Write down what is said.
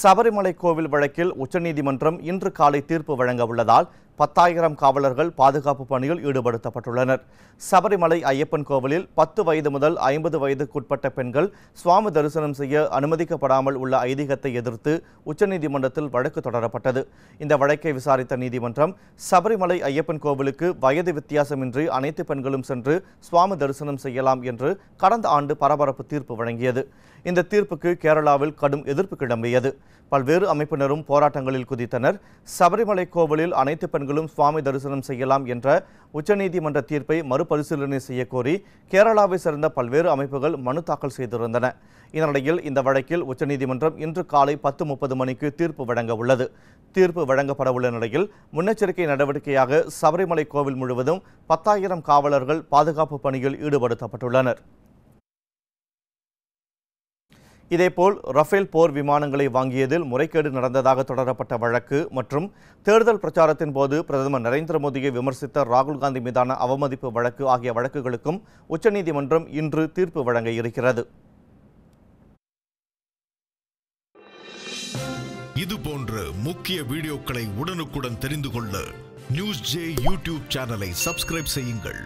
சபரிமலை கோவில் வழக்கில் உச்சநீதிமன்றம் இன்று காலை தீர்ப்பு வழங்க உள்ளதால் பத்தாயிரம் காவலர்கள் பாதுகாப்பு பணியில் ஈடுபடுத்தப்பட்டுள்ளனர் சபரிமலை ஐயப்பன் கோவிலில் பத்து வயது முதல் ஐம்பது வயதுக்குட்பட்ட பெண்கள் சுவாமி தரிசனம் செய்ய அனுமதிக்கப்படாமல் உள்ள ஐதீகத்தை எதிர்த்து உச்சநீதிமன்றத்தில் வழக்கு தொடரப்பட்டது இந்த வழக்கை விசாரித்த நீதிமன்றம் சபரிமலை ஐயப்பன் கோவிலுக்கு வயது வித்தியாசமின்றி அனைத்து பெண்களும் சென்று சுவாமி தரிசனம் செய்யலாம் என்று கடந்த ஆண்டு பரபரப்பு தீர்ப்பு வழங்கியது இந்த தீர்ப்புக்கு கேரளாவில் கடும் எதிர்ப்பு கிளம்பியது பல்வேறு அமைப்பினரும் போராட்டங்களில் குதித்தனர் சபரிமலை கோவிலில் அனைத்து பெண்கள் பக்தர்களும் சுவாமி தரிசனம் செய்யலாம் என்ற உச்சநீதிமன்ற தீர்ப்பை மறுபரிசீலனை செய்யக்கோரி கேரளாவை சேர்ந்த பல்வேறு அமைப்புகள் மனு தாக்கல் செய்திருந்தன இந்நிலையில் இந்த வழக்கில் உச்சநீதிமன்றம் இன்று காலை பத்து முப்பது மணிக்கு தீர்ப்பு வழங்க உள்ளது தீர்ப்பு வழங்கப்படவுள்ள நிலையில் முன்னெச்சரிக்கை நடவடிக்கையாக சபரிமலை கோவில் முழுவதும் பத்தாயிரம் காவலர்கள் பாதுகாப்பு பணியில் ஈடுபடுத்தப்பட்டுள்ளனர் இதேபோல் ரஃபேல் போர் விமானங்களை வாங்கியதில் முறைகேடு நடந்ததாக தொடரப்பட்ட வழக்கு மற்றும் தேர்தல் பிரச்சாரத்தின் போது பிரதமர் நரேந்திர மோடியை விமர்சித்த ராகுல் காந்தி மீதான அவமதிப்பு வழக்கு ஆகிய வழக்குகளுக்கும் உச்சநீதிமன்றம் இன்று தீர்ப்பு வழங்க இருக்கிறது இது போன்ற முக்கிய வீடியோக்களை உடனுக்குடன் தெரிந்து கொள்ள நியூஸ் ஜே யூடியூப் சேனலை சப்ஸ்கிரைப் செய்யுங்கள்